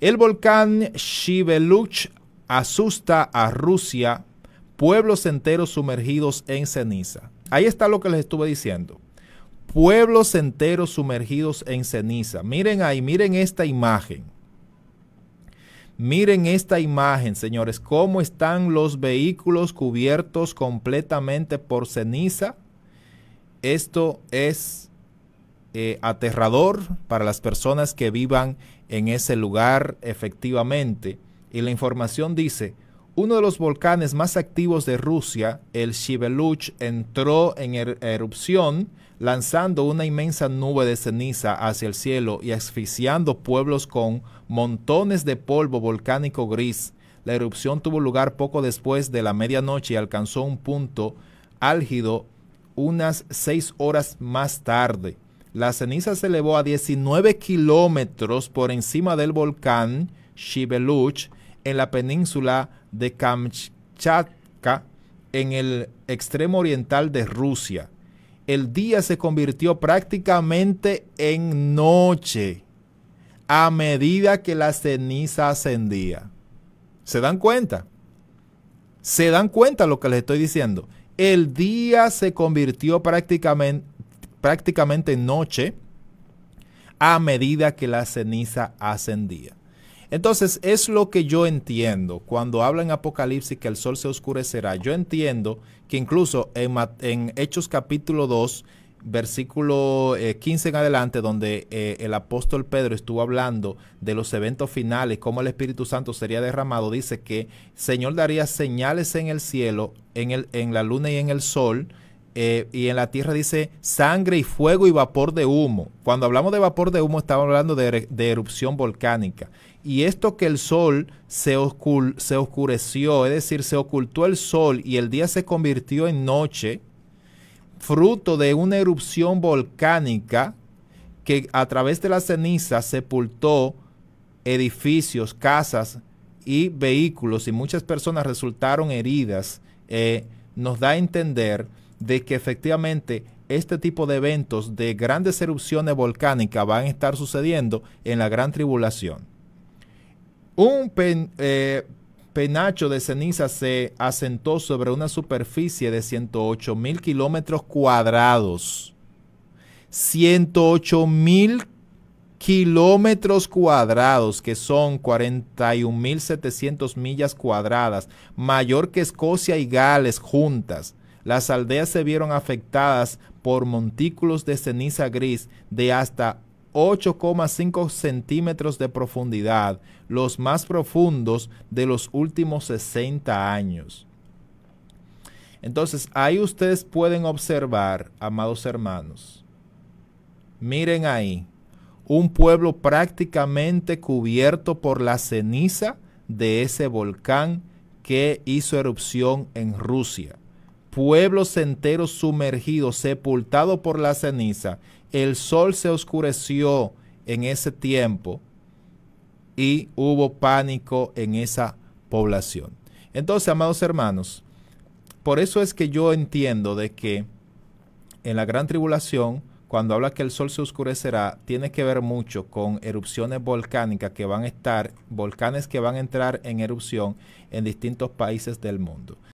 El volcán Shiveluch asusta a Rusia, pueblos enteros sumergidos en ceniza. Ahí está lo que les estuve diciendo. Pueblos enteros sumergidos en ceniza. Miren ahí, miren esta imagen. Miren esta imagen, señores, cómo están los vehículos cubiertos completamente por ceniza. Esto es eh, aterrador para las personas que vivan en ese lugar efectivamente. Y la información dice, uno de los volcanes más activos de Rusia, el Shiveluch entró en er-, erupción lanzando una inmensa nube de ceniza hacia el cielo y asfixiando pueblos con montones de polvo volcánico gris. La erupción tuvo lugar poco después de la medianoche y alcanzó un punto álgido unas seis horas más tarde. La ceniza se elevó a 19 kilómetros por encima del volcán Shibeluch en la península de Kamchatka, en el extremo oriental de Rusia. El día se convirtió prácticamente en noche a medida que la ceniza ascendía. ¿Se dan cuenta? ¿Se dan cuenta lo que les estoy diciendo? El día se convirtió prácticamente prácticamente noche a medida que la ceniza ascendía. Entonces es lo que yo entiendo cuando habla en Apocalipsis que el sol se oscurecerá. Yo entiendo que incluso en, Hechos capítulo 2, versículo 15 eh, en adelante, donde eh, el apóstol Pedro estuvo hablando de los eventos finales, cómo el Espíritu Santo sería derramado, dice que Señor daría señales en el cielo, en, el, en la luna y en el sol eh, y en la tierra dice sangre y fuego y vapor de humo. Cuando hablamos de vapor de humo estamos hablando de, erupción volcánica. Y esto que el sol se, se oscureció, es decir, se ocultó el sol y el día se convirtió en noche, fruto de una erupción volcánica que a través de la ceniza sepultó edificios, casas y vehículos y muchas personas resultaron heridas, eh, nos da a entender de que efectivamente este tipo de eventos de grandes erupciones volcánicas van a estar sucediendo en la gran tribulación. Un eh, penacho de ceniza se asentó sobre una superficie de 108 mil kilómetros cuadrados. 108 mil kilómetros cuadrados, que son 41.700 millas cuadradas, mayor que Escocia y Gales juntas. Las aldeas se vieron afectadas por montículos de ceniza gris de hasta 8,5 centímetros de profundidad, los más profundos de los últimos 60 años. Entonces, ahí ustedes pueden observar, amados hermanos, miren ahí, un pueblo prácticamente cubierto por la ceniza de ese volcán que hizo erupción en Rusia pueblos enteros sumergidos, sepultados por la ceniza. El sol se oscureció en ese tiempo y hubo pánico en esa población. Entonces, amados hermanos, por eso es que yo entiendo de que en la gran tribulación, cuando habla que el sol se oscurecerá, tiene que ver mucho con erupciones volcánicas que van a estar, volcanes que van a entrar en erupción en distintos países del mundo.